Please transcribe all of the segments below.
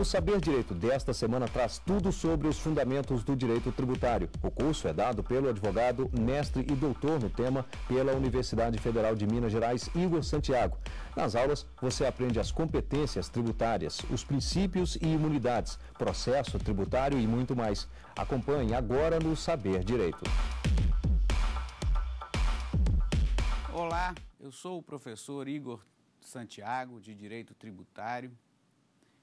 O Saber Direito desta semana traz tudo sobre os fundamentos do direito tributário. O curso é dado pelo advogado, mestre e doutor no tema pela Universidade Federal de Minas Gerais, Igor Santiago. Nas aulas, você aprende as competências tributárias, os princípios e imunidades, processo tributário e muito mais. Acompanhe agora no Saber Direito. Olá, eu sou o professor Igor Santiago, de Direito Tributário.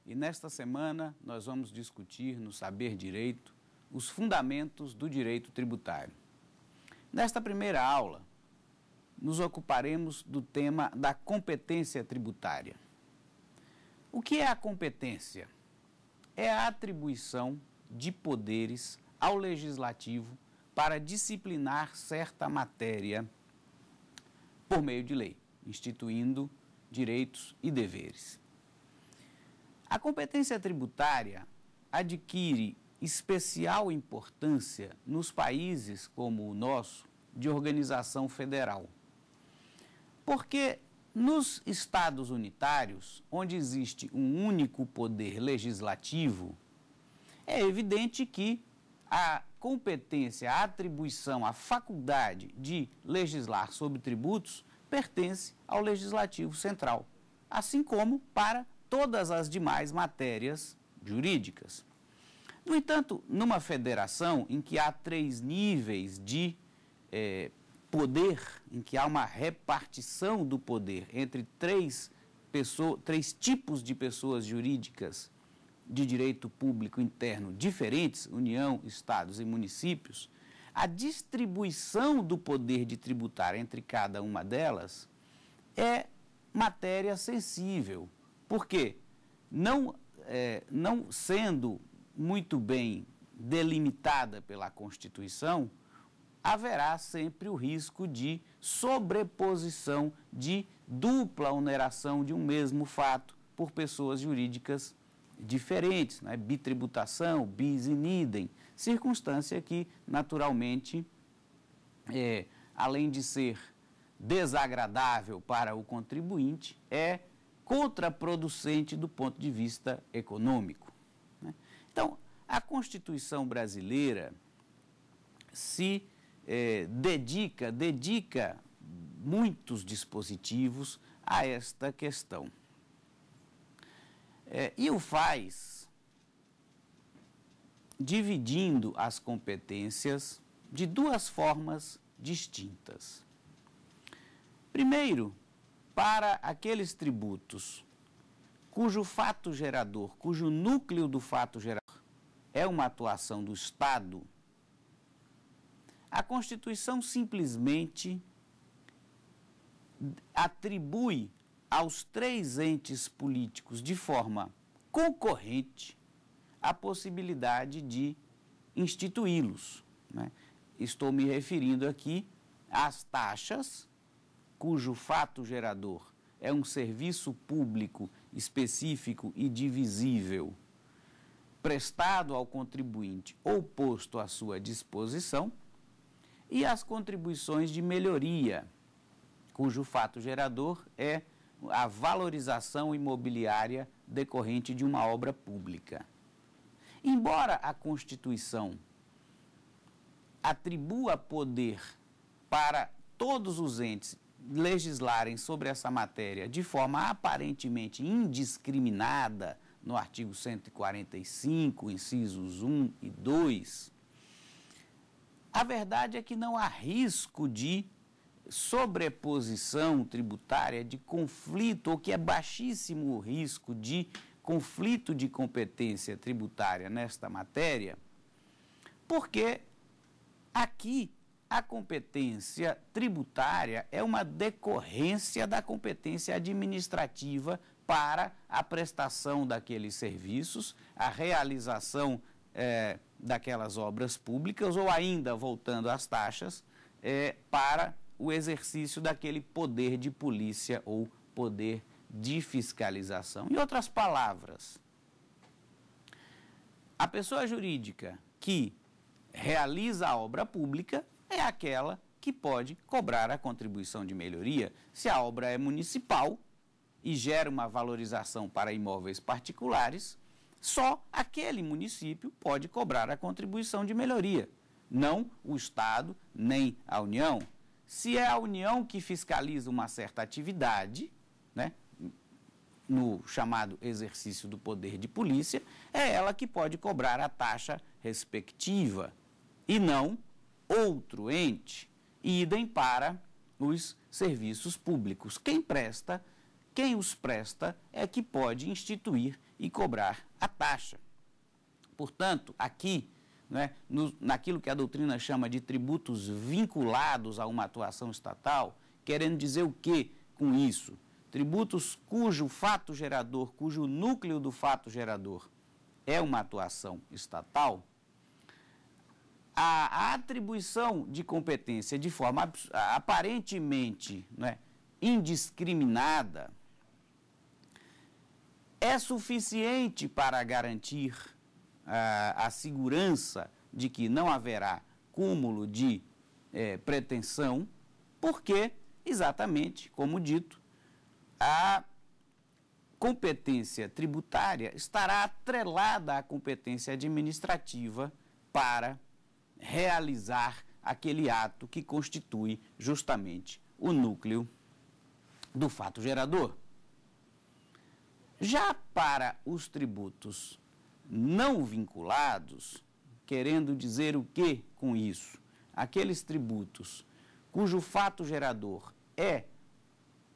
E nesta semana nós vamos discutir no Saber Direito os fundamentos do direito tributário. Nesta primeira aula, nos ocuparemos do tema da competência tributária. O que é a competência? É a atribuição de poderes ao legislativo para disciplinar certa matéria por meio de lei, instituindo direitos e deveres. A competência tributária adquire especial importância nos países como o nosso de organização federal. Porque nos estados unitários, onde existe um único poder legislativo, é evidente que a competência, a atribuição, a faculdade de legislar sobre tributos pertence ao Legislativo Central, assim como para todas as demais matérias jurídicas. No entanto, numa federação em que há três níveis de eh, poder, em que há uma repartição do poder entre três, pessoas, três tipos de pessoas jurídicas de direito público interno diferentes União, Estados e municípios a distribuição do poder de tributar entre cada uma delas é matéria sensível porque não, é, não sendo muito bem delimitada pela Constituição, haverá sempre o risco de sobreposição, de dupla oneração de um mesmo fato por pessoas jurídicas diferentes, né? bitributação, bis in idem, circunstância que, naturalmente, é, além de ser desagradável para o contribuinte, é contraproducente do ponto de vista econômico. Né? Então, a Constituição brasileira se eh, dedica, dedica muitos dispositivos a esta questão. Eh, e o faz dividindo as competências de duas formas distintas. Primeiro, para aqueles tributos cujo fato gerador, cujo núcleo do fato gerador é uma atuação do Estado, a Constituição simplesmente atribui aos três entes políticos de forma concorrente a possibilidade de instituí-los. Né? Estou me referindo aqui às taxas cujo fato gerador é um serviço público específico e divisível, prestado ao contribuinte ou posto à sua disposição, e as contribuições de melhoria, cujo fato gerador é a valorização imobiliária decorrente de uma obra pública. Embora a Constituição atribua poder para todos os entes legislarem sobre essa matéria de forma aparentemente indiscriminada, no artigo 145, incisos 1 e 2, a verdade é que não há risco de sobreposição tributária, de conflito, ou que é baixíssimo o risco de conflito de competência tributária nesta matéria, porque aqui a competência tributária é uma decorrência da competência administrativa para a prestação daqueles serviços, a realização é, daquelas obras públicas ou ainda, voltando às taxas, é, para o exercício daquele poder de polícia ou poder de fiscalização. Em outras palavras, a pessoa jurídica que realiza a obra pública é aquela que pode cobrar a contribuição de melhoria se a obra é municipal e gera uma valorização para imóveis particulares, só aquele município pode cobrar a contribuição de melhoria, não o Estado nem a União. Se é a União que fiscaliza uma certa atividade, né, no chamado exercício do poder de polícia, é ela que pode cobrar a taxa respectiva e não outro ente, e idem para os serviços públicos. Quem presta, quem os presta é que pode instituir e cobrar a taxa. Portanto, aqui, né, no, naquilo que a doutrina chama de tributos vinculados a uma atuação estatal, querendo dizer o que com isso? Tributos cujo fato gerador, cujo núcleo do fato gerador é uma atuação estatal, a atribuição de competência de forma aparentemente né, indiscriminada é suficiente para garantir a segurança de que não haverá cúmulo de é, pretensão, porque, exatamente como dito, a competência tributária estará atrelada à competência administrativa para realizar aquele ato que constitui justamente o núcleo do fato gerador. Já para os tributos não vinculados, querendo dizer o que com isso? Aqueles tributos cujo fato gerador é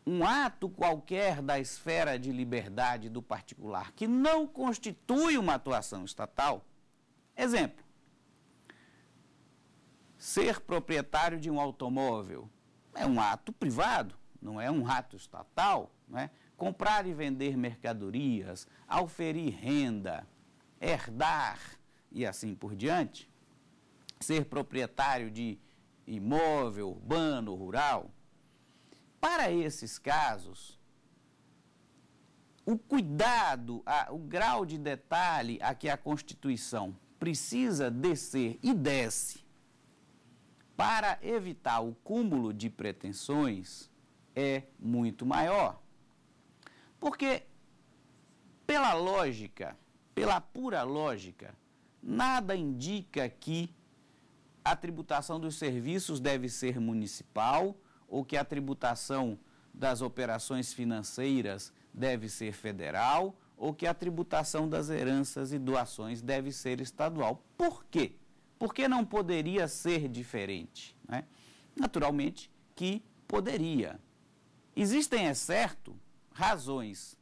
um ato qualquer da esfera de liberdade do particular que não constitui uma atuação estatal. Exemplo: Ser proprietário de um automóvel é um ato privado, não é um ato estatal. Não é? Comprar e vender mercadorias, auferir renda, herdar e assim por diante. Ser proprietário de imóvel urbano, rural. Para esses casos, o cuidado, a, o grau de detalhe a que a Constituição precisa descer e desce para evitar o cúmulo de pretensões é muito maior. Porque, pela lógica, pela pura lógica, nada indica que a tributação dos serviços deve ser municipal ou que a tributação das operações financeiras deve ser federal ou que a tributação das heranças e doações deve ser estadual. Por quê? porque não poderia ser diferente? Né? Naturalmente que poderia. Existem, é certo, razões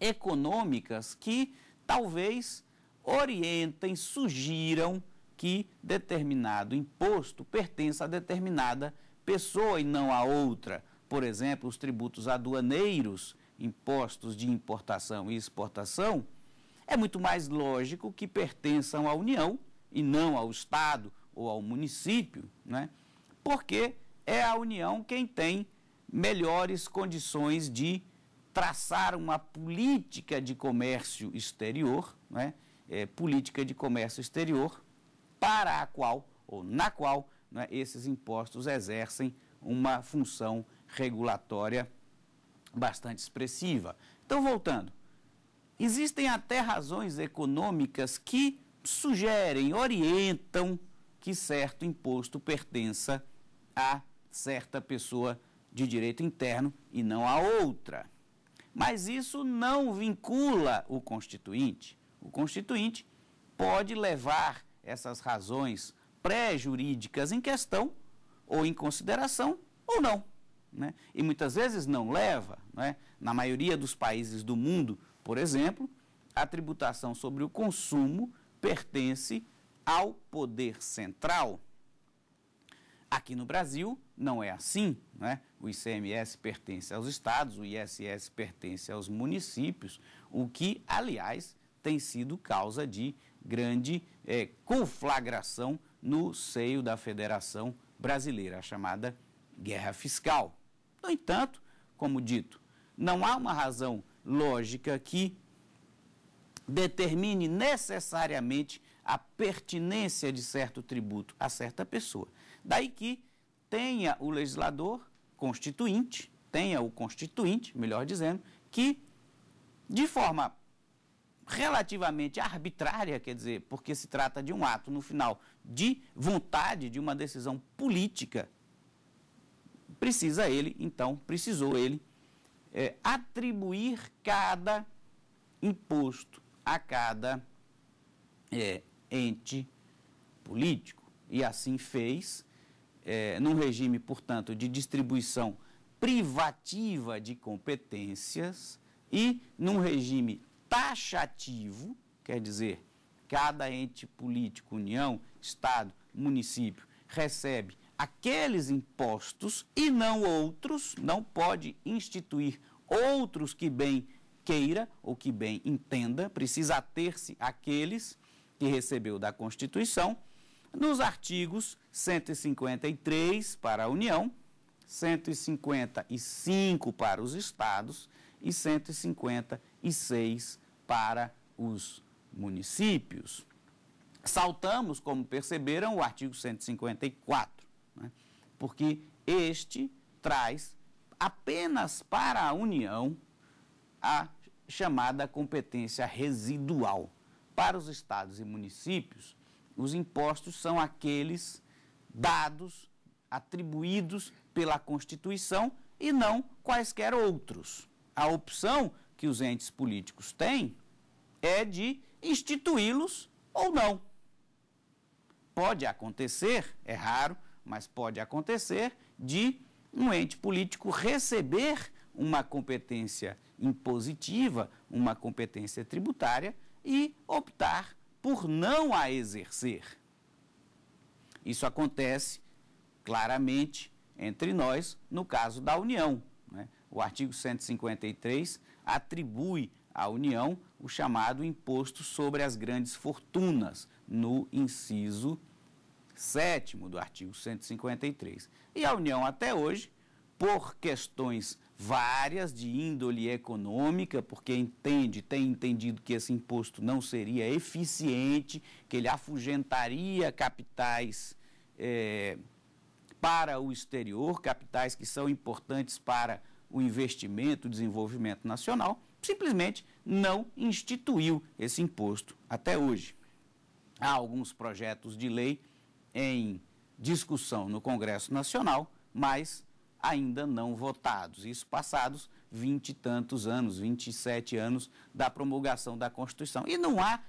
econômicas que talvez orientem, sugiram que determinado imposto pertença a determinada pessoa e não a outra. Por exemplo, os tributos aduaneiros, impostos de importação e exportação, é muito mais lógico que pertençam à União e não ao Estado ou ao município, né? porque é a União quem tem melhores condições de traçar uma política de comércio exterior, né? É, política de comércio exterior, para a qual, ou na qual, né, esses impostos exercem uma função regulatória bastante expressiva. Então, voltando, existem até razões econômicas que sugerem, orientam que certo imposto pertença a certa pessoa de direito interno e não a outra. Mas isso não vincula o constituinte. O constituinte pode levar essas razões pré-jurídicas em questão ou em consideração ou não. Né? E muitas vezes não leva. Né? Na maioria dos países do mundo, por exemplo, a tributação sobre o consumo pertence ao poder central. Aqui no Brasil não é assim, né? O ICMS pertence aos estados, o ISS pertence aos municípios, o que, aliás, tem sido causa de grande é, conflagração no seio da Federação Brasileira, a chamada guerra fiscal. No entanto, como dito, não há uma razão lógica que determine necessariamente a pertinência de certo tributo a certa pessoa. Daí que tenha o legislador constituinte, tenha o constituinte, melhor dizendo, que de forma relativamente arbitrária, quer dizer, porque se trata de um ato no final de vontade de uma decisão política, precisa ele, então, precisou ele é, atribuir cada imposto a cada é, ente político. E assim fez, é, num regime, portanto, de distribuição privativa de competências e num regime taxativo, quer dizer, cada ente político, União, Estado, município, recebe aqueles impostos e não outros, não pode instituir outros que bem queira ou que bem entenda, precisa ater-se àqueles que recebeu da Constituição, nos artigos 153 para a União, 155 para os estados e 156 para os municípios. Saltamos, como perceberam, o artigo 154, né? porque este traz apenas para a União a chamada competência residual. Para os estados e municípios, os impostos são aqueles dados, atribuídos pela Constituição e não quaisquer outros. A opção que os entes políticos têm é de instituí-los ou não. Pode acontecer, é raro, mas pode acontecer de um ente político receber uma competência impositiva, uma competência tributária, e optar por não a exercer. Isso acontece claramente entre nós no caso da União. Né? O artigo 153 atribui à União o chamado imposto sobre as grandes fortunas, no inciso 7 do artigo 153. E a União, até hoje, por questões várias de índole econômica, porque entende, tem entendido que esse imposto não seria eficiente, que ele afugentaria capitais é, para o exterior, capitais que são importantes para o investimento, o desenvolvimento nacional, simplesmente não instituiu esse imposto até hoje. Há alguns projetos de lei em discussão no Congresso Nacional, mas ainda não votados. Isso passados vinte e tantos anos, 27 anos da promulgação da Constituição. E não há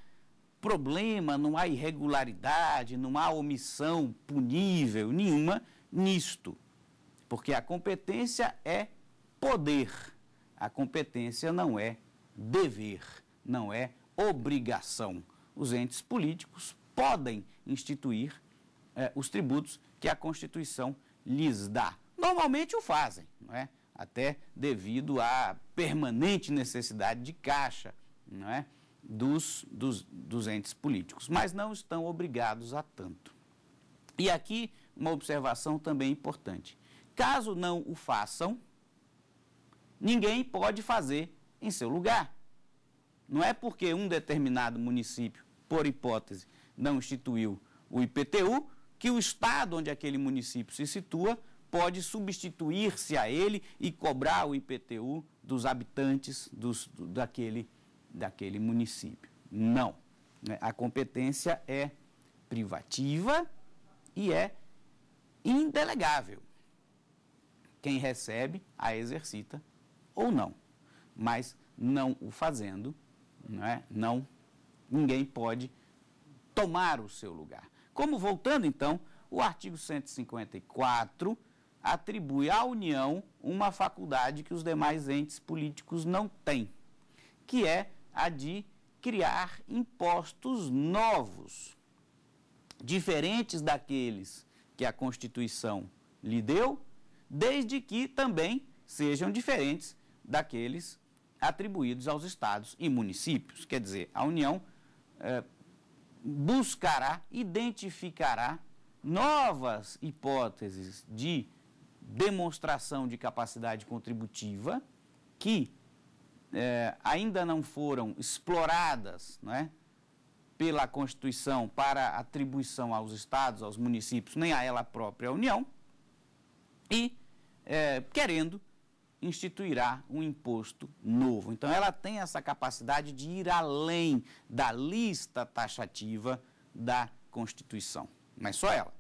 problema, não há irregularidade, não há omissão punível nenhuma nisto. Porque a competência é poder, a competência não é dever, não é obrigação. Os entes políticos podem instituir eh, os tributos que a Constituição lhes dá. Normalmente o fazem, não é? até devido à permanente necessidade de caixa não é? dos, dos, dos entes políticos, mas não estão obrigados a tanto. E aqui uma observação também importante. Caso não o façam, ninguém pode fazer em seu lugar. Não é porque um determinado município, por hipótese, não instituiu o IPTU, que o estado onde aquele município se situa pode substituir-se a ele e cobrar o IPTU dos habitantes dos, do, daquele, daquele município. Não. É, a competência é privativa e é indelegável. Quem recebe, a exercita ou não. Mas não o fazendo, não, é? não ninguém pode tomar o seu lugar. Como voltando então, o artigo 154 atribui à União uma faculdade que os demais entes políticos não têm, que é a de criar impostos novos, diferentes daqueles que a Constituição lhe deu, desde que também sejam diferentes daqueles atribuídos aos estados e municípios. Quer dizer, a União eh, buscará, identificará novas hipóteses de demonstração de capacidade contributiva que é, ainda não foram exploradas né, pela Constituição para atribuição aos estados, aos municípios, nem a ela própria a União, e é, querendo instituirá um imposto novo. Então, ela tem essa capacidade de ir além da lista taxativa da Constituição, mas só ela.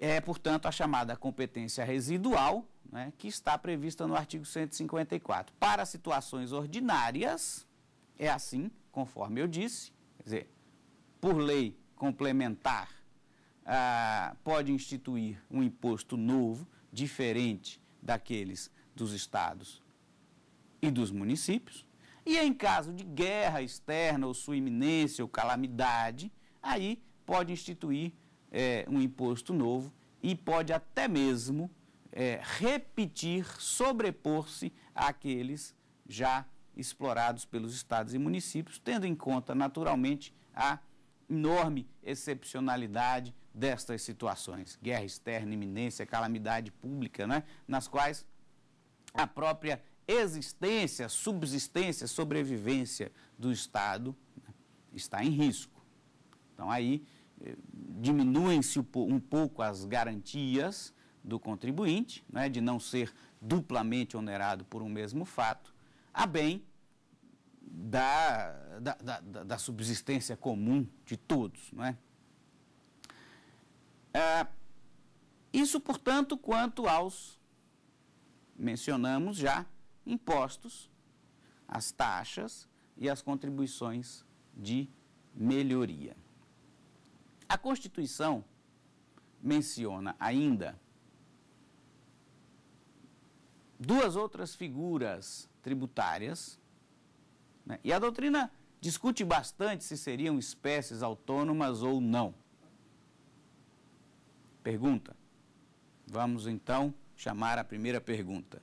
É, portanto, a chamada competência residual, né, que está prevista no artigo 154. Para situações ordinárias, é assim, conforme eu disse, quer dizer, por lei complementar, ah, pode instituir um imposto novo, diferente daqueles dos estados e dos municípios. E em caso de guerra externa ou sua iminência ou calamidade, aí pode instituir é, um imposto novo e pode até mesmo é, repetir, sobrepor-se àqueles já explorados pelos estados e municípios, tendo em conta, naturalmente, a enorme excepcionalidade destas situações, guerra externa, iminência, calamidade pública, né? nas quais a própria existência, subsistência, sobrevivência do Estado né, está em risco. Então, aí diminuem-se um pouco as garantias do contribuinte, né, de não ser duplamente onerado por um mesmo fato, a bem da, da, da, da subsistência comum de todos. Né? isso, portanto, quanto aos, mencionamos já, impostos, as taxas e as contribuições de melhoria. A Constituição menciona ainda duas outras figuras tributárias, né? e a doutrina discute bastante se seriam espécies autônomas ou não. Pergunta. Vamos então chamar a primeira pergunta.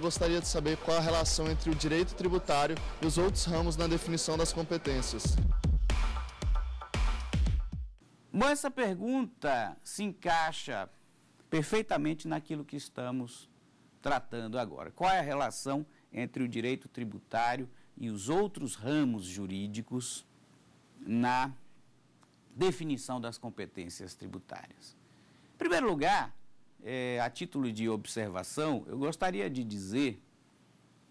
gostaria de saber qual a relação entre o direito tributário e os outros ramos na definição das competências. Bom, essa pergunta se encaixa perfeitamente naquilo que estamos tratando agora. Qual é a relação entre o direito tributário e os outros ramos jurídicos na definição das competências tributárias? Em primeiro lugar, é, a título de observação, eu gostaria de dizer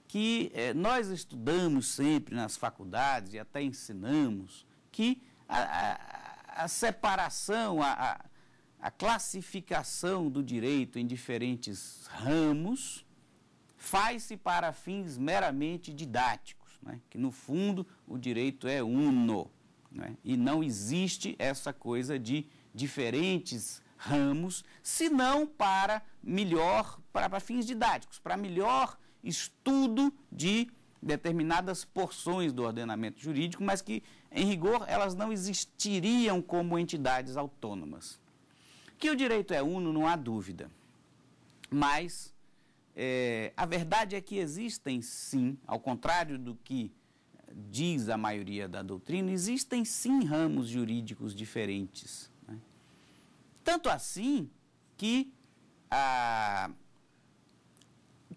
que é, nós estudamos sempre nas faculdades e até ensinamos que a, a, a separação, a, a classificação do direito em diferentes ramos faz-se para fins meramente didáticos, né? que no fundo o direito é uno né? e não existe essa coisa de diferentes ramos, se não para melhor, para, para fins didáticos, para melhor estudo de determinadas porções do ordenamento jurídico, mas que, em rigor, elas não existiriam como entidades autônomas. Que o direito é uno, não há dúvida. Mas é, a verdade é que existem sim, ao contrário do que diz a maioria da doutrina, existem sim ramos jurídicos diferentes. Tanto assim que ah,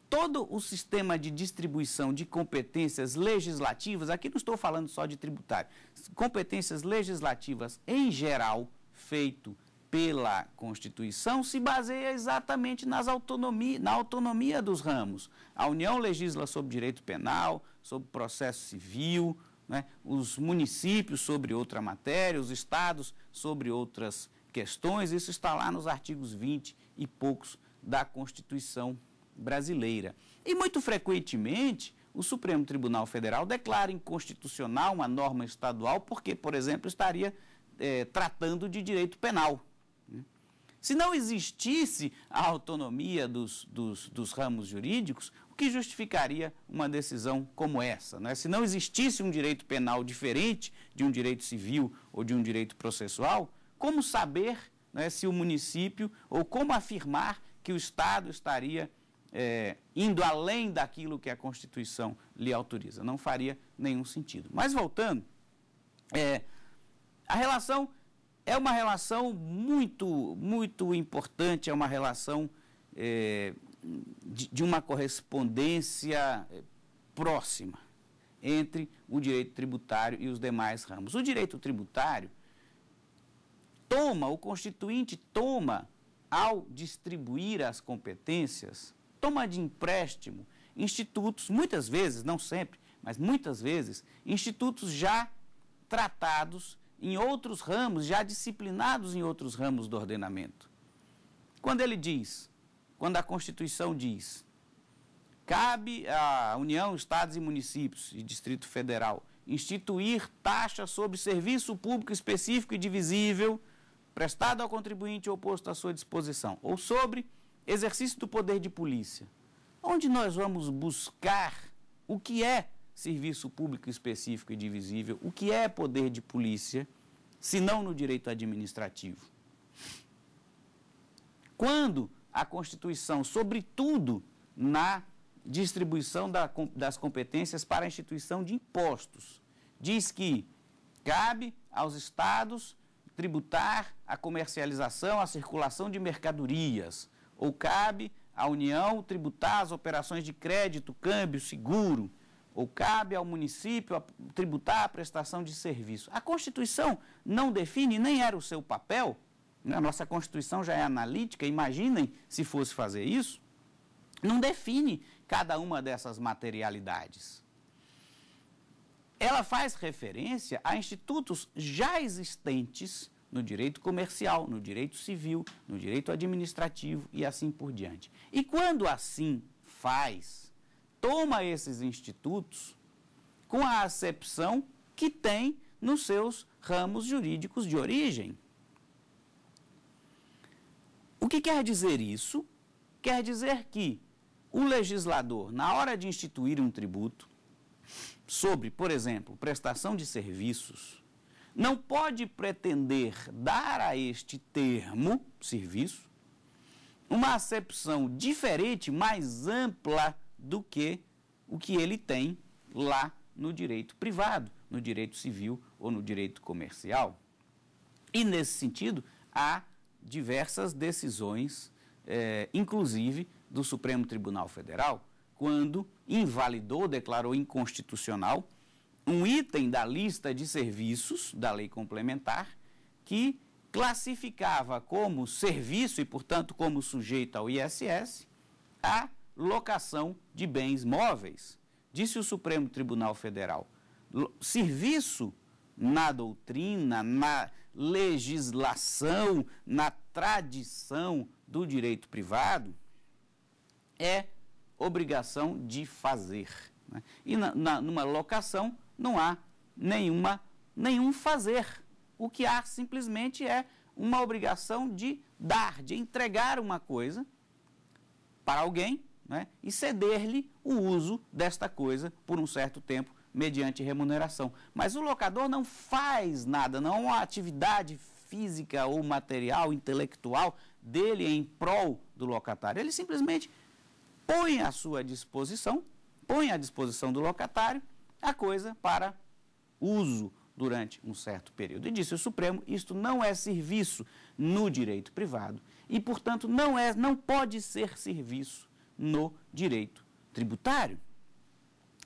todo o sistema de distribuição de competências legislativas, aqui não estou falando só de tributário, competências legislativas em geral, feito pela Constituição, se baseia exatamente nas autonomia, na autonomia dos ramos. A União legisla sobre direito penal, sobre processo civil, né? os municípios sobre outra matéria, os estados sobre outras matérias questões, isso está lá nos artigos 20 e poucos da Constituição brasileira. E muito frequentemente, o Supremo Tribunal Federal declara inconstitucional uma norma estadual porque, por exemplo, estaria é, tratando de direito penal. Né? Se não existisse a autonomia dos, dos, dos, ramos jurídicos, o que justificaria uma decisão como essa? Né? Se não existisse um direito penal diferente de um direito civil ou de um direito processual, como saber né, se o município, ou como afirmar que o Estado estaria é, indo além daquilo que a Constituição lhe autoriza. Não faria nenhum sentido. Mas voltando, é, a relação é uma relação muito, muito importante, é uma relação é, de, de uma correspondência é, próxima entre o direito tributário e os demais ramos. O direito tributário toma, o constituinte toma, ao distribuir as competências, toma de empréstimo institutos, muitas vezes, não sempre, mas muitas vezes, institutos já tratados em outros ramos, já disciplinados em outros ramos do ordenamento. Quando ele diz, quando a Constituição diz, cabe à União, Estados e Municípios e Distrito Federal instituir taxa sobre serviço público específico e divisível prestado ao contribuinte ou posto à sua disposição, ou sobre exercício do poder de polícia. Onde nós vamos buscar o que é serviço público específico e divisível, o que é poder de polícia, se não no direito administrativo? Quando a Constituição, sobretudo na distribuição da, das competências para a instituição de impostos, diz que cabe aos estados tributar a comercialização, a circulação de mercadorias, ou cabe à União tributar as operações de crédito, câmbio, seguro, ou cabe ao município tributar a prestação de serviço. A Constituição não define, nem era o seu papel, a nossa Constituição já é analítica, imaginem se fosse fazer isso, não define cada uma dessas materialidades ela faz referência a institutos já existentes no direito comercial, no direito civil, no direito administrativo e assim por diante. E quando assim faz, toma esses institutos com a acepção que tem nos seus ramos jurídicos de origem. O que quer dizer isso? Quer dizer que o legislador, na hora de instituir um tributo, sobre, por exemplo, prestação de serviços, não pode pretender dar a este termo, serviço, uma acepção diferente, mais ampla do que o que ele tem lá no direito privado, no direito civil ou no direito comercial. E nesse sentido, há diversas decisões, eh, inclusive do Supremo Tribunal Federal, quando invalidou, declarou inconstitucional, um item da lista de serviços da lei complementar que classificava como serviço e, portanto, como sujeito ao ISS a locação de bens móveis. Disse o Supremo Tribunal Federal: serviço na doutrina, na legislação, na tradição do direito privado é obrigação de fazer. Né? E na, na, numa locação não há nenhuma, nenhum fazer. O que há simplesmente é uma obrigação de dar, de entregar uma coisa para alguém né? e ceder-lhe o uso desta coisa por um certo tempo mediante remuneração. Mas o locador não faz nada, não há atividade física ou material, intelectual dele em prol do locatário. Ele simplesmente põe à sua disposição, põe à disposição do locatário a coisa para uso durante um certo período. E disse o Supremo, isto não é serviço no direito privado e, portanto, não é, não pode ser serviço no direito tributário.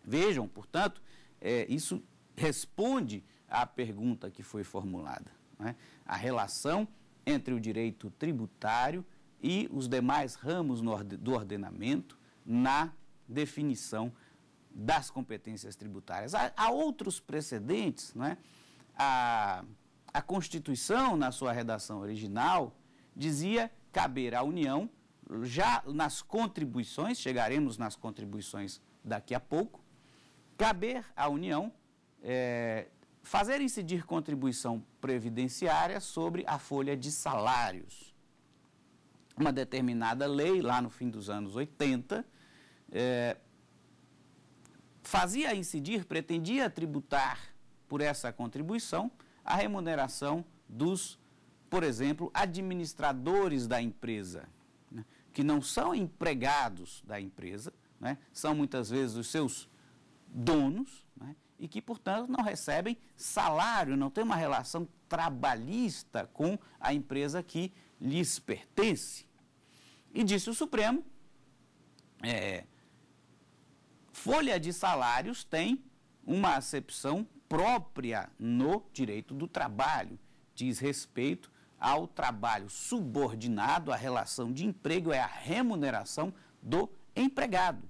Vejam, portanto, é, isso responde à pergunta que foi formulada. Né? A relação entre o direito tributário e os demais ramos do ordenamento na definição das competências tributárias. Há, há outros precedentes, né? a, a Constituição, na sua redação original, dizia caber à União, já nas contribuições, chegaremos nas contribuições daqui a pouco, caber à União é, fazer incidir contribuição previdenciária sobre a folha de salários uma determinada lei, lá no fim dos anos 80, é, fazia incidir, pretendia tributar por essa contribuição a remuneração dos, por exemplo, administradores da empresa, né, que não são empregados da empresa, né, são muitas vezes os seus donos, né, e que, portanto, não recebem salário, não tem uma relação trabalhista com a empresa que lhes pertence. E disse o Supremo: é, folha de salários tem uma acepção própria no direito do trabalho, diz respeito ao trabalho subordinado à relação de emprego, é a remuneração do empregado.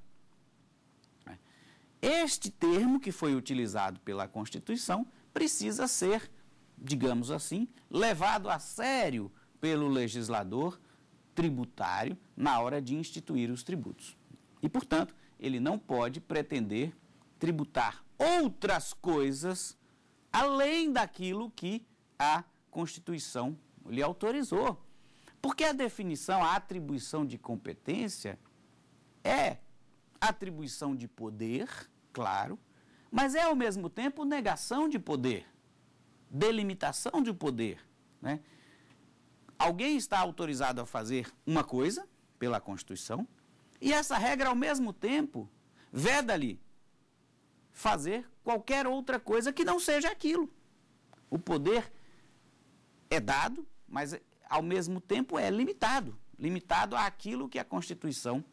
Este termo que foi utilizado pela Constituição precisa ser, digamos assim, levado a sério pelo legislador tributário na hora de instituir os tributos. E, portanto, ele não pode pretender tributar outras coisas além daquilo que a Constituição lhe autorizou. Porque a definição, a atribuição de competência é atribuição de poder, claro, mas é ao mesmo tempo negação de poder, delimitação de poder. Né? alguém está autorizado a fazer uma coisa pela Constituição, e essa regra, ao mesmo tempo, veda-lhe fazer qualquer outra coisa que não seja aquilo. O poder é dado, mas ao mesmo tempo é limitado limitado àquilo que a Constituição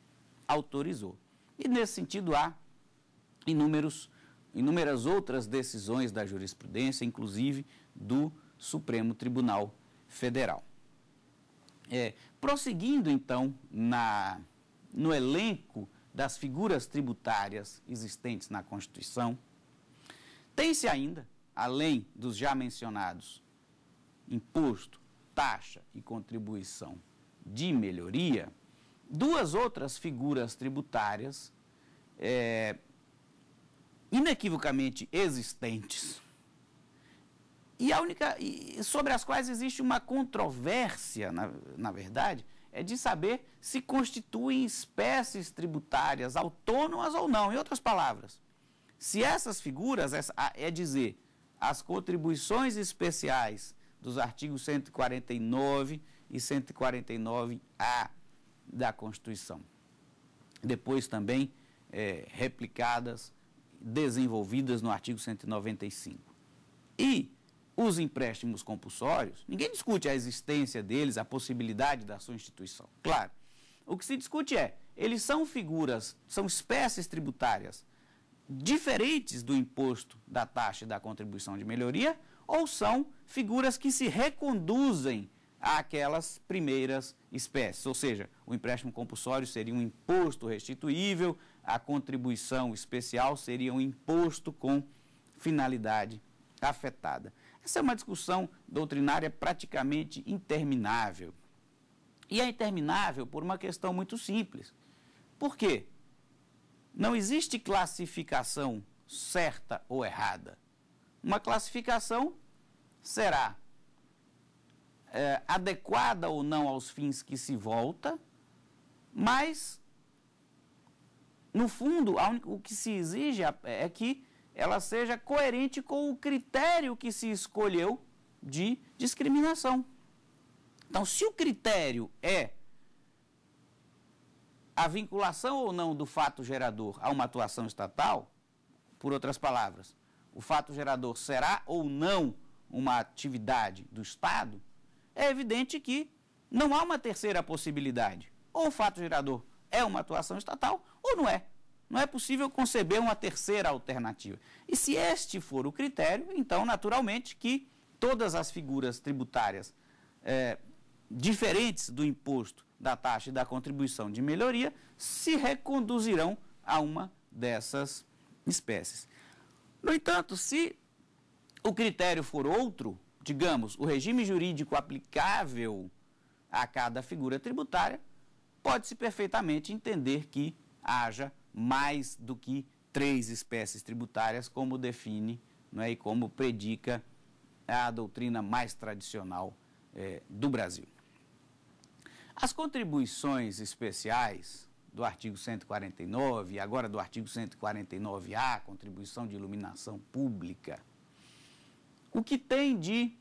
autorizou. E nesse sentido há inúmeros, inúmeras outras decisões da jurisprudência, inclusive do Supremo Tribunal Federal. É, prosseguindo, então, na, no elenco das figuras tributárias existentes na Constituição, tem-se ainda, além dos já mencionados, imposto, taxa e contribuição de melhoria, duas outras figuras tributárias é, inequivocamente existentes e a única e sobre as quais existe uma controvérsia, na, na verdade, é de saber se constituem espécies tributárias autônomas ou não. Em outras palavras, se essas figuras, essa, é dizer, as contribuições especiais dos artigos 149 e 149A da Constituição, depois também é, replicadas, desenvolvidas no artigo 195. E os empréstimos compulsórios, ninguém discute a existência deles, a possibilidade da sua instituição. Claro. O que se discute é, eles são figuras, são espécies tributárias diferentes do imposto, da taxa e da contribuição de melhoria, ou são figuras que se reconduzem àquelas primeiras espécies. Ou seja, o empréstimo compulsório seria um imposto restituível, a contribuição especial seria um imposto com finalidade afetada. Essa é uma discussão doutrinária praticamente interminável. E é interminável por uma questão muito simples. Por quê? Não existe classificação certa ou errada. Uma classificação será é, adequada ou não aos fins que se volta, mas, no fundo, o que se exige é, é que ela seja coerente com o critério que se escolheu de discriminação. Então, se o critério é a vinculação ou não do fato gerador a uma atuação estatal, por outras palavras, o fato gerador será ou não uma atividade do Estado, é evidente que não há uma terceira possibilidade. Ou o fato gerador é uma atuação estatal ou não é. Não é possível conceber uma terceira alternativa. E se este for o critério, então, naturalmente, que todas as figuras tributárias é, diferentes do imposto, da taxa e da contribuição de melhoria se reconduzirão a uma dessas espécies. No entanto, se o critério for outro, digamos, o regime jurídico aplicável a cada figura tributária, pode-se perfeitamente entender que haja mais do que três espécies tributárias, como define né, e como predica a doutrina mais tradicional é, do Brasil. As contribuições especiais do artigo 149, agora do artigo 149A, contribuição de iluminação pública, o que tem de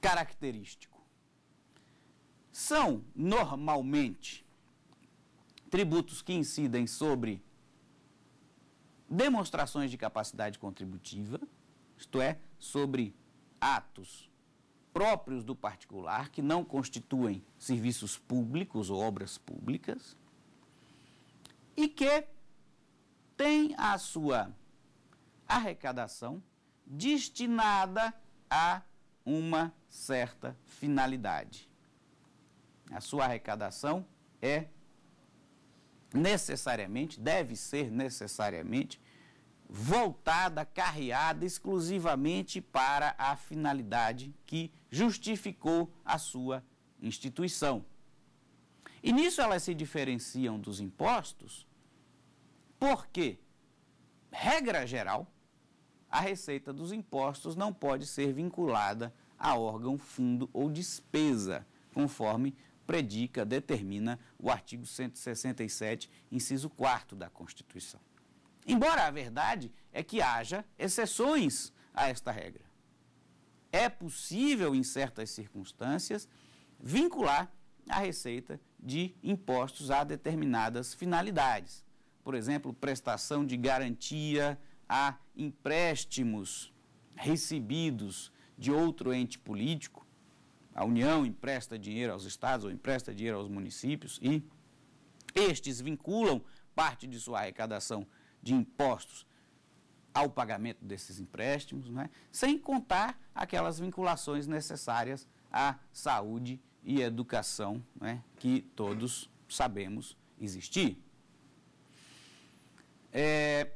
característico? São, normalmente, tributos que incidem sobre demonstrações de capacidade contributiva, isto é, sobre atos próprios do particular que não constituem serviços públicos ou obras públicas e que tem a sua arrecadação destinada a uma certa finalidade. A sua arrecadação é necessariamente, deve ser necessariamente, voltada, carreada exclusivamente para a finalidade que justificou a sua instituição. E nisso elas se diferenciam dos impostos, porque, regra geral, a receita dos impostos não pode ser vinculada a órgão, fundo ou despesa, conforme predica, determina o artigo 167, inciso 4 da Constituição. Embora a verdade é que haja exceções a esta regra. É possível, em certas circunstâncias, vincular a receita de impostos a determinadas finalidades. Por exemplo, prestação de garantia a empréstimos recebidos de outro ente político a União empresta dinheiro aos estados ou empresta dinheiro aos municípios e estes vinculam parte de sua arrecadação de impostos ao pagamento desses empréstimos, né? sem contar aquelas vinculações necessárias à saúde e educação né? que todos sabemos existir. É,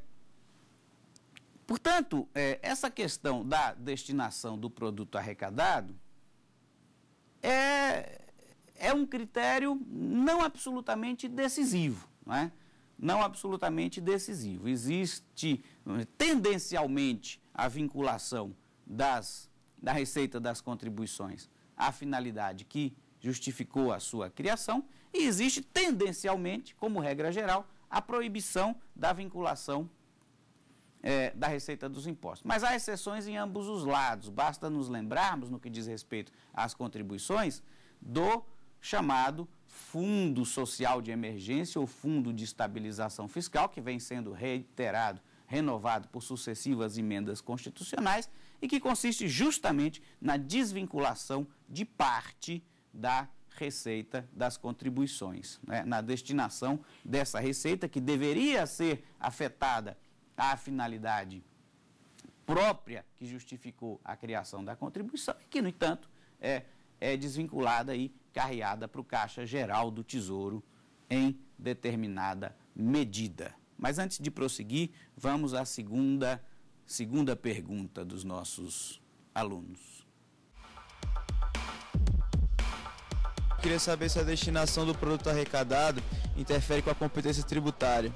portanto, é, essa questão da destinação do produto arrecadado é, é um critério não absolutamente decisivo, não é? Não absolutamente decisivo. Existe eh, tendencialmente a vinculação das, da receita das contribuições à finalidade que justificou a sua criação e existe tendencialmente, como regra geral, a proibição da vinculação é, da receita dos impostos. Mas há exceções em ambos os lados. Basta nos lembrarmos, no que diz respeito às contribuições, do chamado Fundo Social de Emergência ou Fundo de Estabilização Fiscal, que vem sendo reiterado, renovado por sucessivas emendas constitucionais e que consiste justamente na desvinculação de parte da receita das contribuições, né? na destinação dessa receita que deveria ser afetada à finalidade própria que justificou a criação da contribuição e que, no entanto, é, é desvinculada e carreada para o Caixa Geral do Tesouro em determinada medida. Mas antes de prosseguir, vamos à segunda, segunda pergunta dos nossos alunos. Queria saber se a destinação do produto arrecadado interfere com a competência tributária.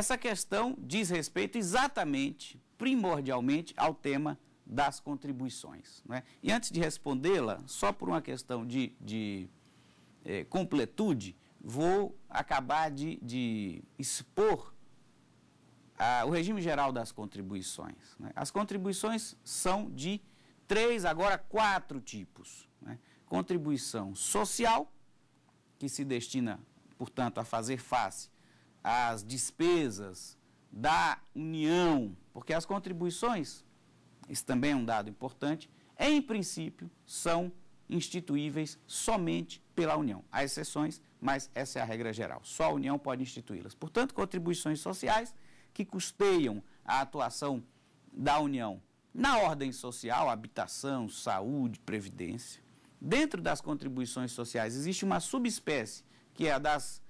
Essa questão diz respeito exatamente, primordialmente, ao tema das contribuições. Né? E antes de respondê-la, só por uma questão de, de é, completude, vou acabar de, de expor a o regime geral das contribuições. Né? As contribuições são de três, agora quatro tipos. Né? Contribuição social, que se destina, portanto, a fazer face as despesas da União, porque as contribuições, isso também é um dado importante, em princípio são instituíveis somente pela União. Há exceções, mas essa é a regra geral. Só a União pode instituí-las. Portanto, contribuições sociais que custeiam a atuação da União na ordem social, habitação, saúde, previdência. Dentro das contribuições sociais existe uma subespécie, que é a das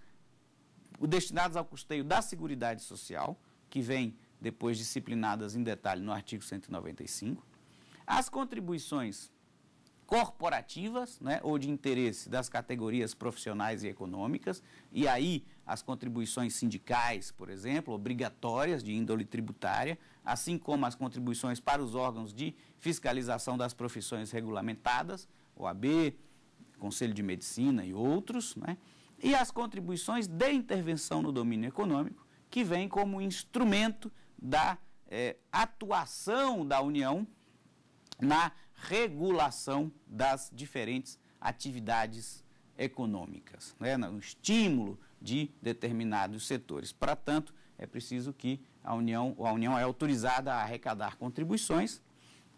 o destinados ao custeio da Seguridade Social, que vem depois disciplinadas em detalhe no artigo 195, as contribuições corporativas, né, ou de interesse das categorias profissionais e econômicas, e aí as contribuições sindicais, por exemplo, obrigatórias de índole tributária, assim como as contribuições para os órgãos de fiscalização das profissões regulamentadas, OAB, Conselho de Medicina e outros, né? e as contribuições de intervenção no domínio econômico, que vem como instrumento da é, atuação da União na regulação das diferentes atividades econômicas, né? no estímulo de determinados setores. Para tanto, é preciso que a União, a União é autorizada a arrecadar contribuições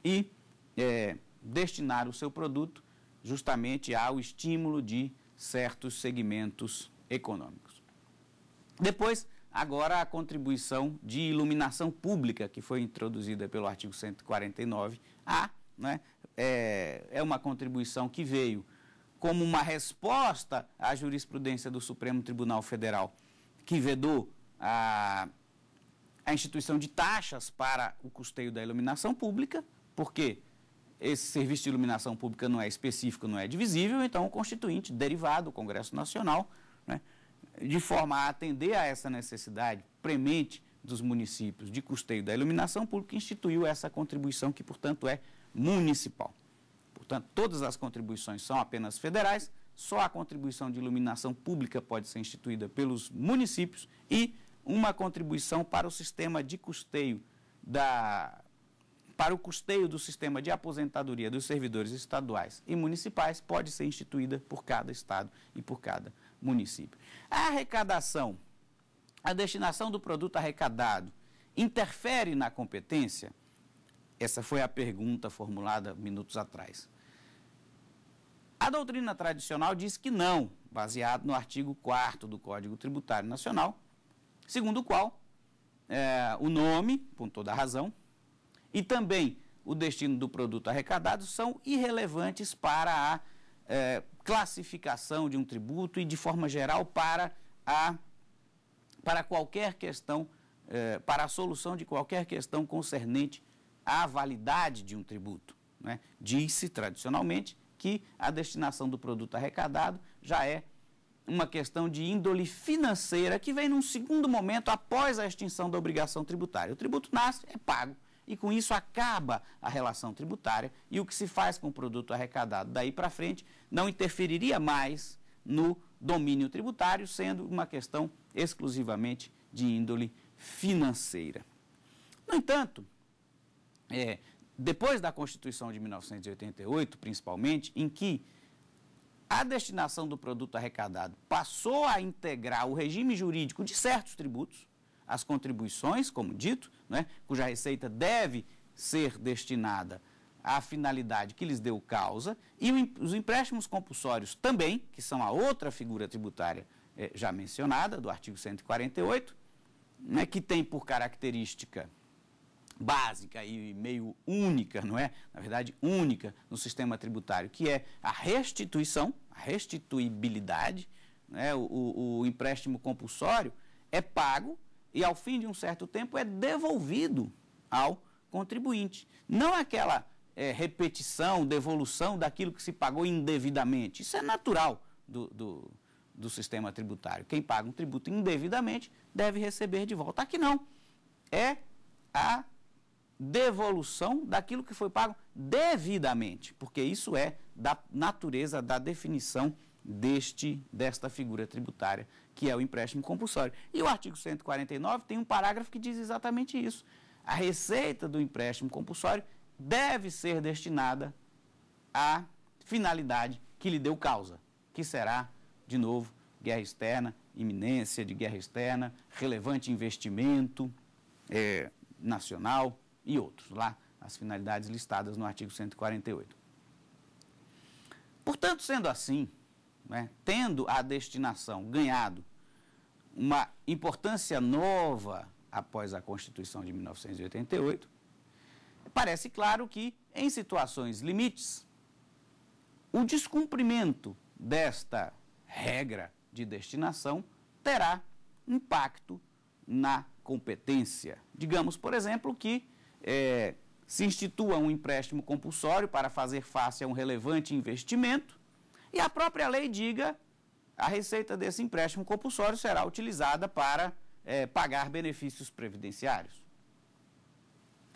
e é, destinar o seu produto justamente ao estímulo de certos segmentos econômicos. Depois, agora a contribuição de iluminação pública, que foi introduzida pelo artigo 149A, né, é, é uma contribuição que veio como uma resposta à jurisprudência do Supremo Tribunal Federal, que vedou a, a instituição de taxas para o custeio da iluminação pública, porque esse serviço de iluminação pública não é específico, não é divisível, então o constituinte, derivado do Congresso Nacional, né, de forma a atender a essa necessidade premente dos municípios de custeio da iluminação pública, instituiu essa contribuição que, portanto, é municipal. Portanto, todas as contribuições são apenas federais, só a contribuição de iluminação pública pode ser instituída pelos municípios e uma contribuição para o sistema de custeio da para o custeio do sistema de aposentadoria dos servidores estaduais e municipais pode ser instituída por cada estado e por cada município. A arrecadação, a destinação do produto arrecadado, interfere na competência? Essa foi a pergunta formulada minutos atrás. A doutrina tradicional diz que não, baseado no artigo 4 do Código Tributário Nacional, segundo o qual é, o nome, com toda a razão, e também o destino do produto arrecadado são irrelevantes para a eh, classificação de um tributo e, de forma geral, para, a, para qualquer questão, eh, para a solução de qualquer questão concernente à validade de um tributo. Né? Diz-se, tradicionalmente, que a destinação do produto arrecadado já é uma questão de índole financeira que vem num segundo momento após a extinção da obrigação tributária. O tributo nasce, é pago e com isso acaba a relação tributária e o que se faz com o produto arrecadado daí para frente não interferiria mais no domínio tributário, sendo uma questão exclusivamente de índole financeira. No entanto, é, depois da Constituição de 1988, principalmente, em que a destinação do produto arrecadado passou a integrar o regime jurídico de certos tributos, as contribuições, como dito, né, cuja receita deve ser destinada à finalidade que lhes deu causa, e os empréstimos compulsórios também, que são a outra figura tributária eh, já mencionada, do artigo 148, né, que tem por característica básica e meio única, não é? Na verdade, única no sistema tributário, que é a restituição, a restituibilidade, né? o, o, o empréstimo compulsório é pago e ao fim de um certo tempo é devolvido ao contribuinte. Não aquela é, repetição, devolução daquilo que se pagou indevidamente. Isso é natural do, do, do sistema tributário. Quem paga um tributo indevidamente deve receber de volta. Aqui não. É a devolução daquilo que foi pago devidamente, porque isso é da natureza da definição deste desta figura tributária, que é o empréstimo compulsório. E o artigo 149 tem um parágrafo que diz exatamente isso. A receita do empréstimo compulsório deve ser destinada à finalidade que lhe deu causa, que será, de novo, guerra externa, iminência de guerra externa, relevante investimento é, nacional e outros, lá as finalidades listadas no artigo 148. Portanto, sendo assim, né, tendo a destinação ganhado uma importância nova após a Constituição de 1988, parece claro que, em situações limites, o descumprimento desta regra de destinação terá impacto na competência. Digamos, por exemplo, que é, se institua um empréstimo compulsório para fazer face a um relevante investimento e a própria lei diga a receita desse empréstimo compulsório será utilizada para é, pagar benefícios previdenciários.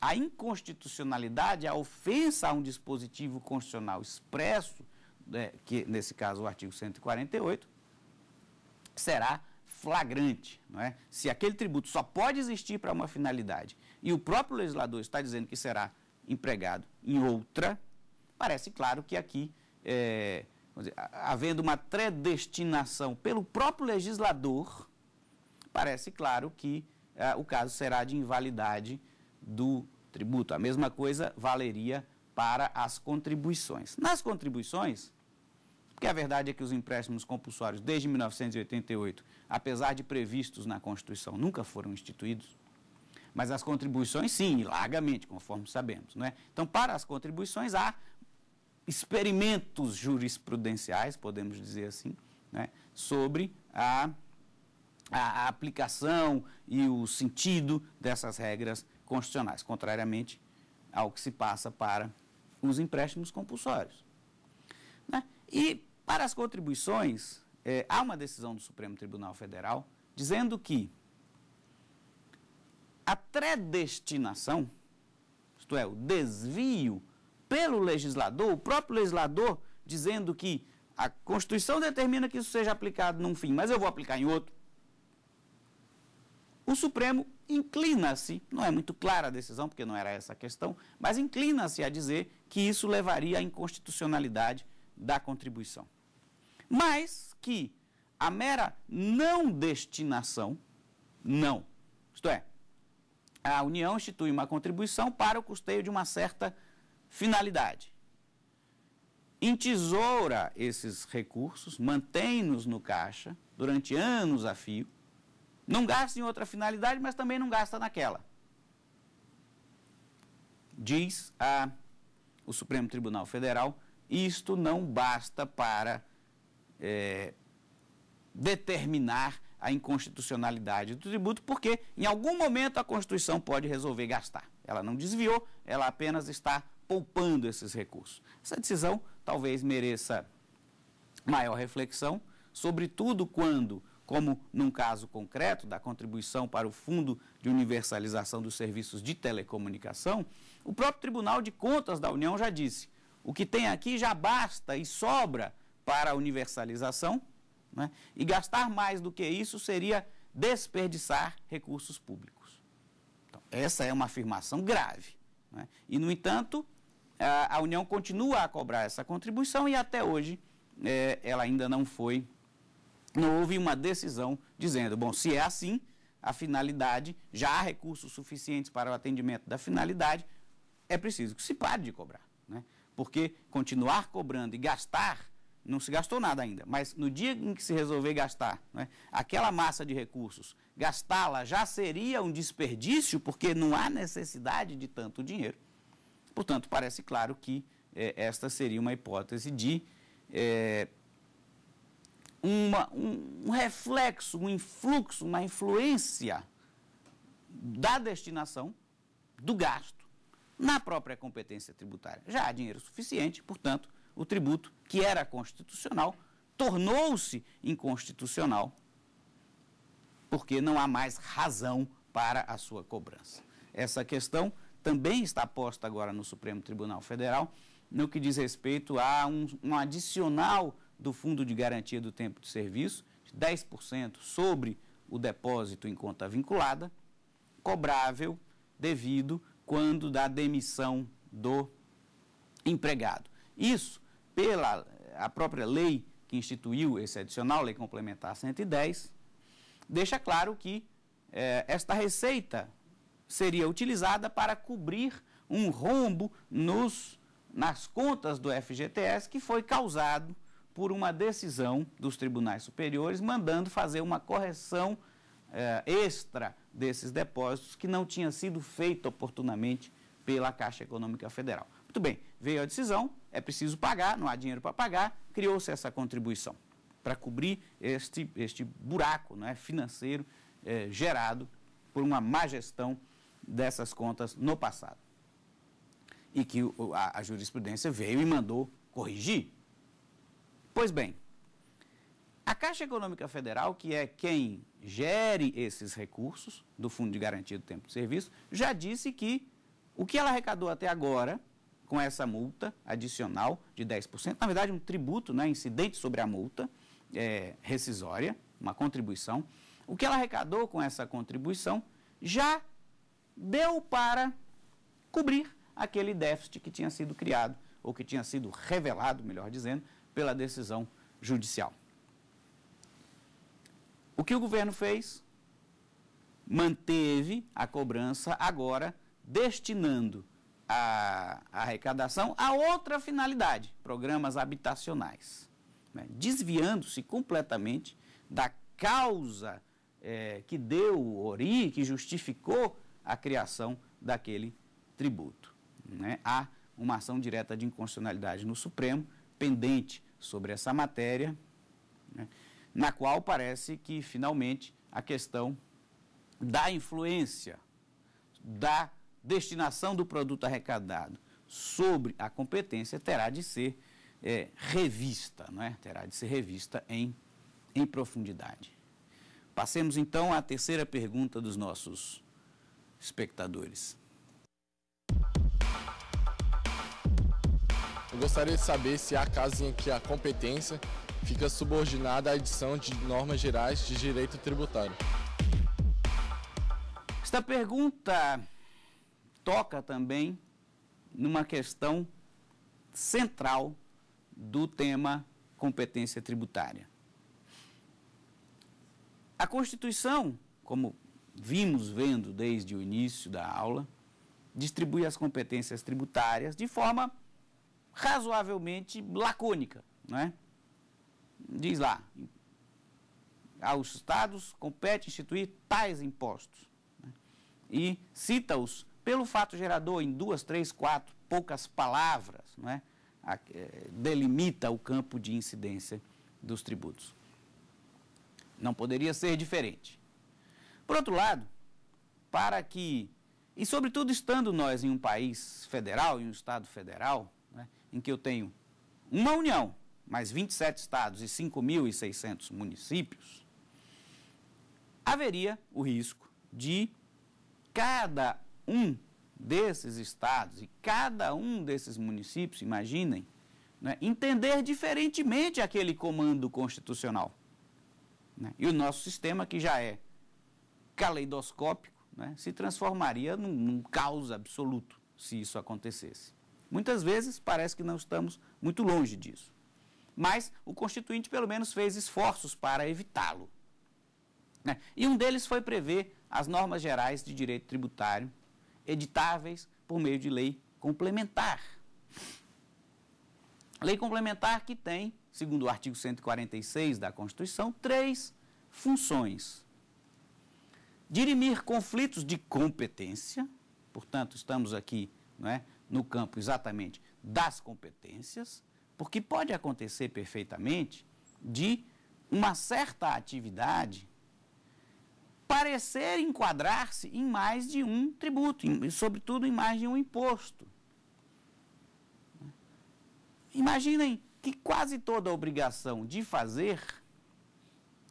A inconstitucionalidade, a ofensa a um dispositivo constitucional expresso, é, que nesse caso o artigo 148, será flagrante. Não é? Se aquele tributo só pode existir para uma finalidade e o próprio legislador está dizendo que será empregado em outra, parece claro que aqui é, dizer, havendo uma predestinação pelo próprio legislador, parece claro que uh, o caso será de invalidade do tributo. A mesma coisa valeria para as contribuições. Nas contribuições, porque a verdade é que os empréstimos compulsórios, desde 1988, apesar de previstos na Constituição, nunca foram instituídos. Mas as contribuições, sim, largamente, conforme sabemos. Não é? Então, para as contribuições, há experimentos jurisprudenciais, podemos dizer assim, né, sobre a, a, aplicação e o sentido dessas regras constitucionais, contrariamente ao que se passa para os empréstimos compulsórios. Né? E para as contribuições, é, há uma decisão do Supremo Tribunal Federal dizendo que a predestinação, isto é, o desvio pelo legislador, o próprio legislador dizendo que a Constituição determina que isso seja aplicado num fim, mas eu vou aplicar em outro. O Supremo inclina-se, não é muito clara a decisão, porque não era essa a questão, mas inclina-se a dizer que isso levaria à inconstitucionalidade da contribuição. Mas que a mera não destinação, não. Isto é, a União institui uma contribuição para o custeio de uma certa finalidade. Entesoura esses recursos, mantém-nos no caixa durante anos a fio, não gasta em outra finalidade, mas também não gasta naquela. Diz a, o Supremo Tribunal Federal, isto não basta para é, determinar a inconstitucionalidade do tributo, porque em algum momento a Constituição pode resolver gastar. Ela não desviou, ela apenas está poupando esses recursos. Essa decisão talvez mereça maior reflexão, sobretudo quando, como num caso concreto da contribuição para o Fundo de Universalização dos Serviços de Telecomunicação, o próprio Tribunal de Contas da União já disse: o que tem aqui já basta e sobra para a universalização, né? e gastar mais do que isso seria desperdiçar recursos públicos. Então, essa é uma afirmação grave. Né? E, no entanto, a, a União continua a cobrar essa contribuição e até hoje é, ela ainda não foi, não houve uma decisão dizendo, bom, se é assim, a finalidade, já há recursos suficientes para o atendimento da finalidade, é preciso que se pare de cobrar. Né? Porque continuar cobrando e gastar, não se gastou nada ainda, mas no dia em que se resolver gastar né, aquela massa de recursos, gastá-la já seria um desperdício, porque não há necessidade de tanto dinheiro. Portanto, parece claro que é, esta seria uma hipótese de é, uma, um reflexo, um influxo, uma influência da destinação do gasto na própria competência tributária. Já há dinheiro suficiente, portanto, o tributo, que era constitucional, tornou-se inconstitucional, porque não há mais razão para a sua cobrança. Essa questão também está posta agora no Supremo Tribunal Federal, no que diz respeito a um, um adicional do Fundo de Garantia do Tempo de Serviço, de 10% sobre o depósito em conta vinculada, cobrável devido quando da demissão do empregado. Isso, pela a própria lei que instituiu esse adicional, Lei Complementar 110, deixa claro que eh, esta receita seria utilizada para cobrir um rombo nos, nas contas do FGTS que foi causado por uma decisão dos tribunais superiores mandando fazer uma correção eh, extra desses depósitos que não tinha sido feita oportunamente pela Caixa Econômica Federal. Muito bem, veio a decisão, é preciso pagar, não há dinheiro para pagar, criou-se essa contribuição para cobrir este, este buraco né, financeiro eh, gerado por uma má gestão dessas contas no passado. E que a, a jurisprudência veio e mandou corrigir. Pois bem, a Caixa Econômica Federal, que é quem gere esses recursos do Fundo de Garantia do Tempo de Serviço, já disse que o que ela arrecadou até agora, com essa multa adicional de 10%, na verdade, um tributo, né, incidente sobre a multa é, rescisória, uma contribuição, o que ela arrecadou com essa contribuição já deu para cobrir aquele déficit que tinha sido criado, ou que tinha sido revelado, melhor dizendo, pela decisão judicial. O que o governo fez? Manteve a cobrança agora destinando a, arrecadação a outra finalidade, programas habitacionais, né? desviando-se completamente da causa eh, que deu ori, que justificou a criação daquele tributo. Né? Há uma ação direta de inconstitucionalidade no Supremo, pendente sobre essa matéria, né? na qual parece que finalmente a questão da influência, da destinação do produto arrecadado sobre a competência terá de ser é, revista, não é? terá de ser revista em, em profundidade. Passemos então à terceira pergunta dos nossos espectadores. Eu gostaria de saber se há casos em que a competência fica subordinada à edição de normas gerais de direito tributário. Esta pergunta toca também numa questão central do tema competência tributária. A Constituição, como vimos vendo desde o início da aula, distribui as competências tributárias de forma razoavelmente lacônica, não é? Diz lá, aos estados compete instituir tais impostos né? e cita-os pelo fato gerador em duas, três, quatro poucas palavras, não é? Eh, delimita o campo de incidência dos tributos. Não poderia ser diferente. Por outro lado, para que, e sobretudo estando nós em um país federal, em um Estado federal, né, em que eu tenho uma União, mais 27 estados e 5.600 municípios, haveria o risco de cada um desses estados e cada um desses municípios, imaginem, né, entender diferentemente aquele comando constitucional. Né? E o nosso sistema, que já é caleidoscópico, né, se transformaria num, num caos absoluto se isso acontecesse. Muitas vezes parece que não estamos muito longe disso. Mas o Constituinte, pelo menos, fez esforços para evitá-lo. Né? E um deles foi prever as normas gerais de direito tributário, editáveis por meio de lei complementar. Lei complementar que tem, segundo o artigo 146 da Constituição, três funções dirimir conflitos de competência, portanto, estamos aqui não é, no campo exatamente das competências, porque pode acontecer perfeitamente de uma certa atividade parecer enquadrar-se em mais de um tributo, em, sobretudo em mais de um imposto. Imaginem que quase toda obrigação de fazer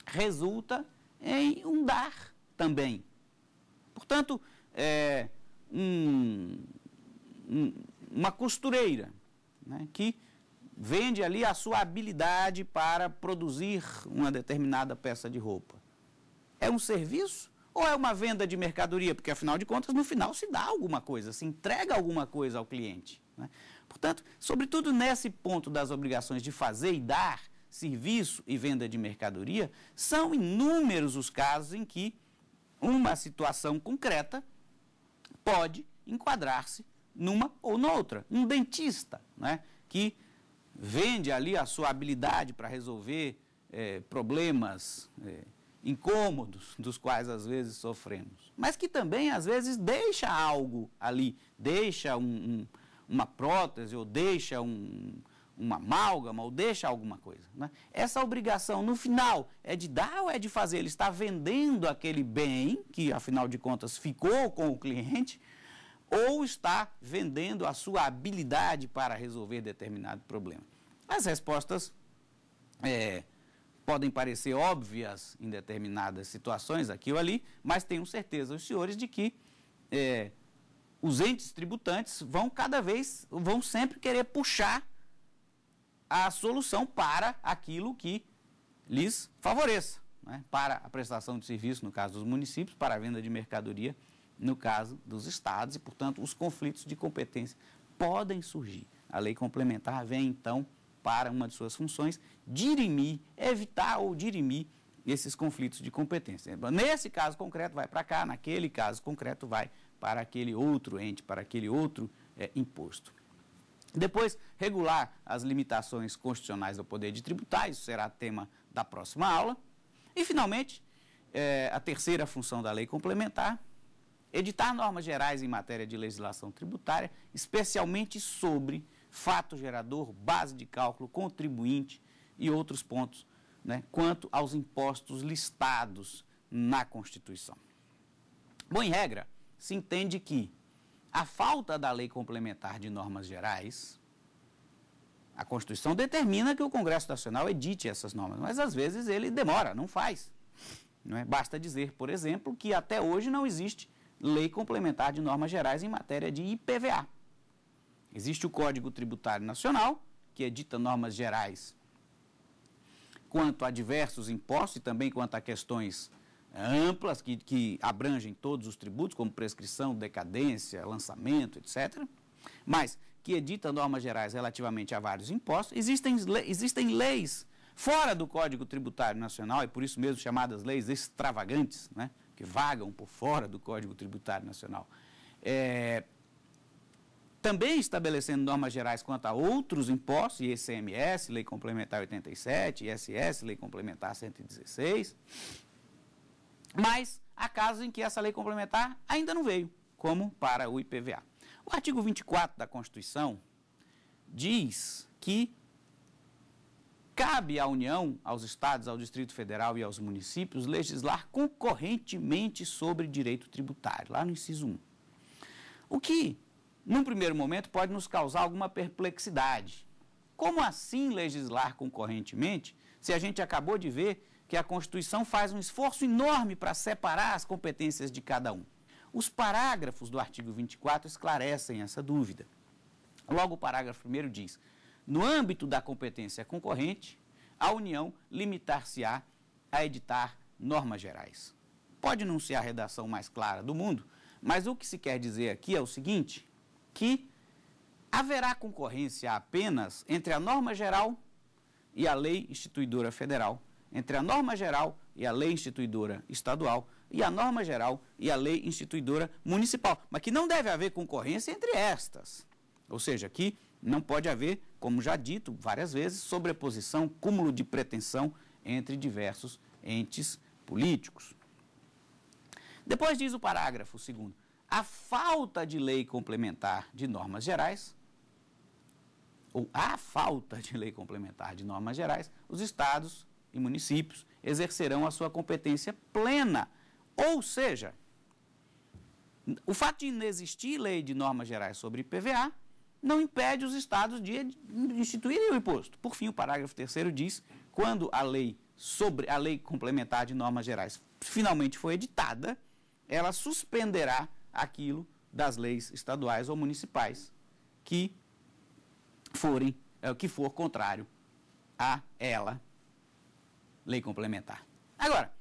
resulta em um dar também. Portanto, é um, um, uma costureira né, que vende ali a sua habilidade para produzir uma determinada peça de roupa. É um serviço ou é uma venda de mercadoria? Porque, afinal de contas, no final se dá alguma coisa, se entrega alguma coisa ao cliente. Né? Portanto, sobretudo nesse ponto das obrigações de fazer e dar, serviço e venda de mercadoria, são inúmeros os casos em que uma situação concreta pode enquadrar-se numa ou noutra. Um dentista, né, que vende ali a sua habilidade para resolver é, problemas é, incômodos dos quais às vezes sofremos, mas que também às vezes deixa algo ali, deixa um, um, uma prótese ou deixa um, uma amálgama ou deixa alguma coisa. Né? Essa obrigação, no final, é de dar ou é de fazer? Ele está vendendo aquele bem, que afinal de contas ficou com o cliente, ou está vendendo a sua habilidade para resolver determinado problema. As respostas é, podem parecer óbvias em determinadas situações, aqui ou ali, mas tenho certeza, os senhores, de que. É, os entes tributantes vão cada vez, vão sempre querer puxar a solução para aquilo que lhes favoreça, né? para a prestação de serviço, no caso dos municípios, para a venda de mercadoria, no caso dos estados, e, portanto, os conflitos de competência podem surgir. A lei complementar vem, então, para uma de suas funções, dirimir, evitar ou dirimir esses conflitos de competência. Nesse caso concreto, vai para cá, naquele caso concreto, vai para aquele outro ente, para aquele outro é, imposto. Depois, regular as limitações constitucionais do poder de tributar, isso será tema da próxima aula. E, finalmente, é, a terceira função da lei complementar, editar normas gerais em matéria de legislação tributária, especialmente sobre fato gerador, base de cálculo, contribuinte e outros pontos né, quanto aos impostos listados na Constituição. Bom, em regra, se entende que a falta da lei complementar de normas gerais, a Constituição determina que o Congresso Nacional edite essas normas, mas às vezes ele demora, não faz. Não é? Basta dizer, por exemplo, que até hoje não existe lei complementar de normas gerais em matéria de IPVA. Existe o Código Tributário Nacional, que edita normas gerais quanto a diversos impostos e também quanto a questões amplas, que, que abrangem todos os tributos, como prescrição, decadência, lançamento, etc. Mas que edita normas gerais relativamente a vários impostos, existem, existem leis fora do Código Tributário Nacional, e por isso mesmo chamadas leis extravagantes, né, que vagam por fora do Código Tributário Nacional, é, também estabelecendo normas gerais quanto a outros impostos, ICMS, Lei Complementar 87, ISS, Lei Complementar 116, mas há casos em que essa lei complementar ainda não veio, como para o IPVA. O artigo 24 da Constituição diz que cabe à União, aos estados, ao Distrito Federal e aos municípios legislar concorrentemente sobre direito tributário, lá no inciso 1. O que, num primeiro momento, pode nos causar alguma perplexidade. Como assim legislar concorrentemente se a gente acabou de ver que a Constituição faz um esforço enorme para separar as competências de cada um. Os parágrafos do artigo 24 esclarecem essa dúvida. Logo, o parágrafo 1 diz: no âmbito da competência concorrente, a União limitar-se-á a editar normas gerais. Pode não ser a redação mais clara do mundo, mas o que se quer dizer aqui é o seguinte: que haverá concorrência apenas entre a norma geral e a lei instituidora federal entre a norma geral e a lei instituidora estadual e a norma geral e a lei instituidora municipal, mas que não deve haver concorrência entre estas. Ou seja, que não pode haver, como já dito várias vezes, sobreposição, cúmulo de pretensão entre diversos entes políticos. Depois diz o parágrafo segundo: a falta de lei complementar de normas gerais ou a falta de lei complementar de normas gerais, os estados e municípios exercerão a sua competência plena. Ou seja, o fato de não existir lei de normas gerais sobre IPVA não impede os estados de instituírem o imposto. Por fim, o parágrafo 3 diz: quando a lei sobre a lei complementar de normas gerais finalmente foi editada, ela suspenderá aquilo das leis estaduais ou municipais que forem eh, que for contrário a ela lei complementar. Agora,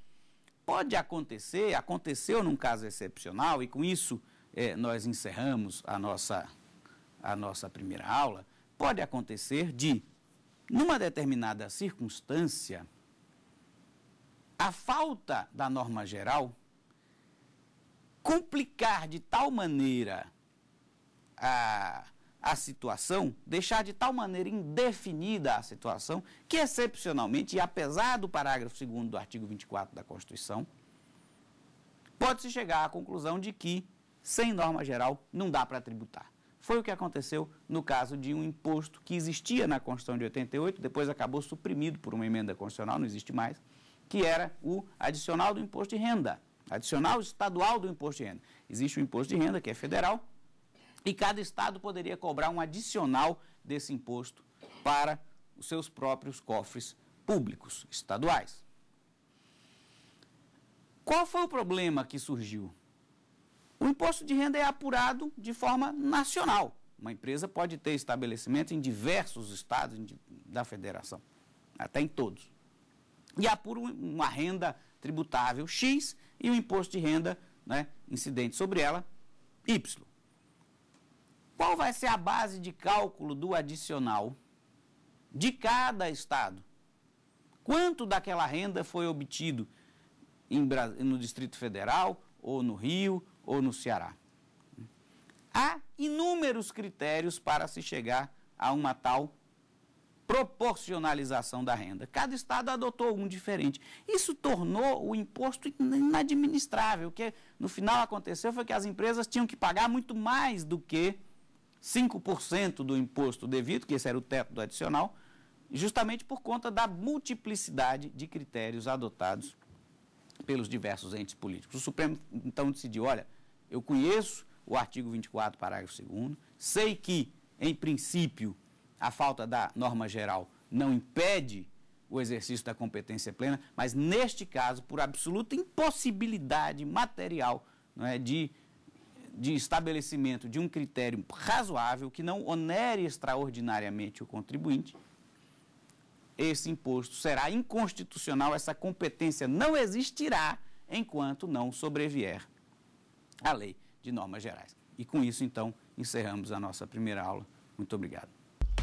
pode acontecer, aconteceu num caso excepcional, e com isso é, nós encerramos a nossa, a nossa primeira aula, pode acontecer de, numa determinada circunstância, a falta da norma geral complicar de tal maneira a a situação, deixar de tal maneira indefinida a situação, que excepcionalmente, e apesar do parágrafo 2 do artigo 24 da Constituição, pode-se chegar à conclusão de que, sem norma geral, não dá para tributar. Foi o que aconteceu no caso de um imposto que existia na Constituição de 88, depois acabou suprimido por uma emenda constitucional, não existe mais, que era o adicional do imposto de renda, adicional estadual do imposto de renda. Existe o imposto de renda, que é federal, e cada estado poderia cobrar um adicional desse imposto para os seus próprios cofres públicos estaduais. Qual foi o problema que surgiu? O imposto de renda é apurado de forma nacional. Uma empresa pode ter estabelecimento em diversos estados da federação, até em todos. E apura uma renda tributável X e o imposto de renda né, incidente sobre ela Y. Qual vai ser a base de cálculo do adicional de cada estado? Quanto daquela renda foi obtido em, no Distrito Federal, ou no Rio, ou no Ceará? Há inúmeros critérios para se chegar a uma tal proporcionalização da renda. Cada estado adotou um diferente. Isso tornou o imposto inadministrável. O que no final aconteceu foi que as empresas tinham que pagar muito mais do que 5% do imposto devido, que esse era o teto do adicional, justamente por conta da multiplicidade de critérios adotados pelos diversos entes políticos. O Supremo então decidiu: olha, eu conheço o artigo 24, parágrafo 2, sei que, em princípio, a falta da norma geral não impede o exercício da competência plena, mas neste caso, por absoluta impossibilidade material não é, de de estabelecimento de um critério razoável que não onere extraordinariamente o contribuinte, esse imposto será inconstitucional, essa competência não existirá enquanto não sobrevier a lei de normas gerais. E com isso, então, encerramos a nossa primeira aula. Muito obrigado.